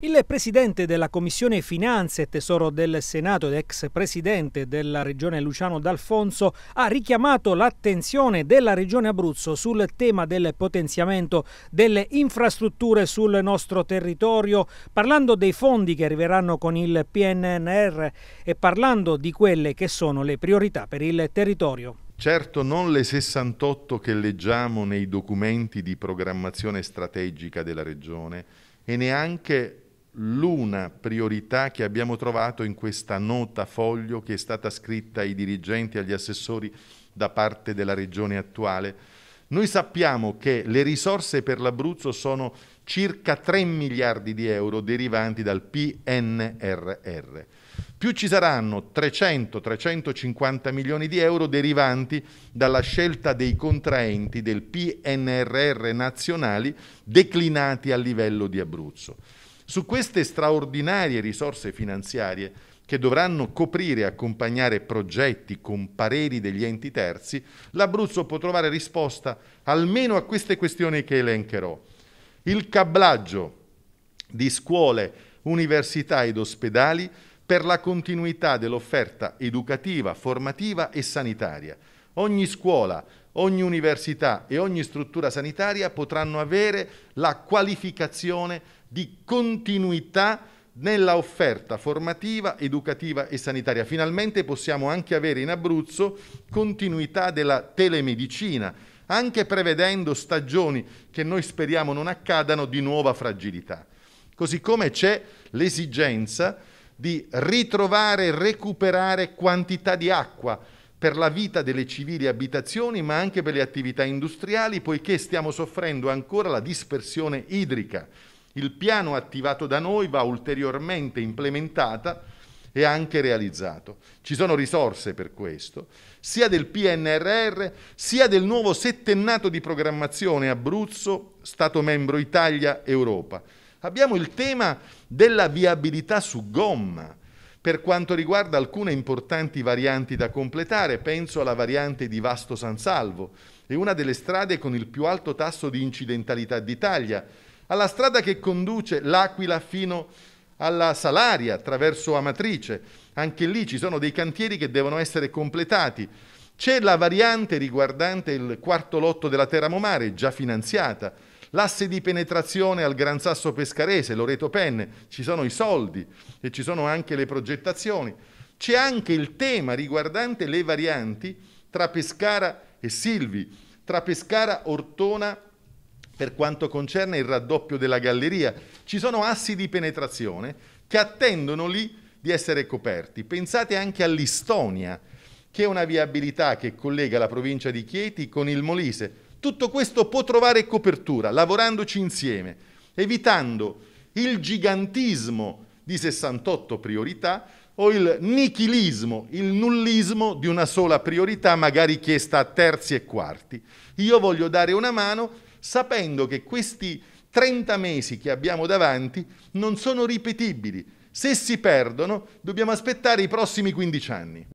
Il presidente della Commissione Finanze e Tesoro del Senato ed ex presidente della Regione Luciano D'Alfonso ha richiamato l'attenzione della Regione Abruzzo sul tema del potenziamento delle infrastrutture sul nostro territorio, parlando dei fondi che arriveranno con il PNNR e parlando di quelle che sono le priorità per il territorio. Certo non le 68 che leggiamo nei documenti di programmazione strategica della Regione e neanche l'una priorità che abbiamo trovato in questa nota foglio che è stata scritta ai dirigenti e agli assessori da parte della regione attuale. Noi sappiamo che le risorse per l'Abruzzo sono circa 3 miliardi di euro derivanti dal PNRR. Più ci saranno 300-350 milioni di euro derivanti dalla scelta dei contraenti del PNRR nazionali declinati a livello di Abruzzo. Su queste straordinarie risorse finanziarie, che dovranno coprire e accompagnare progetti con pareri degli enti terzi, l'Abruzzo può trovare risposta almeno a queste questioni che elencherò. Il cablaggio di scuole, università ed ospedali per la continuità dell'offerta educativa, formativa e sanitaria, Ogni scuola, ogni università e ogni struttura sanitaria potranno avere la qualificazione di continuità nella offerta formativa, educativa e sanitaria. Finalmente possiamo anche avere in Abruzzo continuità della telemedicina, anche prevedendo stagioni che noi speriamo non accadano di nuova fragilità. Così come c'è l'esigenza di ritrovare e recuperare quantità di acqua per la vita delle civili abitazioni ma anche per le attività industriali poiché stiamo soffrendo ancora la dispersione idrica. Il piano attivato da noi va ulteriormente implementata e anche realizzato. Ci sono risorse per questo, sia del PNRR sia del nuovo settennato di programmazione Abruzzo, Stato membro Italia-Europa. Abbiamo il tema della viabilità su gomma per quanto riguarda alcune importanti varianti da completare, penso alla variante di Vasto San Salvo, è una delle strade con il più alto tasso di incidentalità d'Italia, alla strada che conduce l'Aquila fino alla Salaria attraverso Amatrice. Anche lì ci sono dei cantieri che devono essere completati. C'è la variante riguardante il quarto lotto della Terra Momare, già finanziata L'asse di penetrazione al Gran Sasso Pescarese, Loreto Penne, ci sono i soldi e ci sono anche le progettazioni. C'è anche il tema riguardante le varianti tra Pescara e Silvi, tra Pescara, Ortona per quanto concerne il raddoppio della galleria. Ci sono assi di penetrazione che attendono lì di essere coperti. Pensate anche all'Istonia, che è una viabilità che collega la provincia di Chieti con il Molise. Tutto questo può trovare copertura lavorandoci insieme, evitando il gigantismo di 68 priorità o il nichilismo, il nullismo di una sola priorità, magari chiesta a terzi e quarti. Io voglio dare una mano sapendo che questi 30 mesi che abbiamo davanti non sono ripetibili. Se si perdono, dobbiamo aspettare i prossimi 15 anni.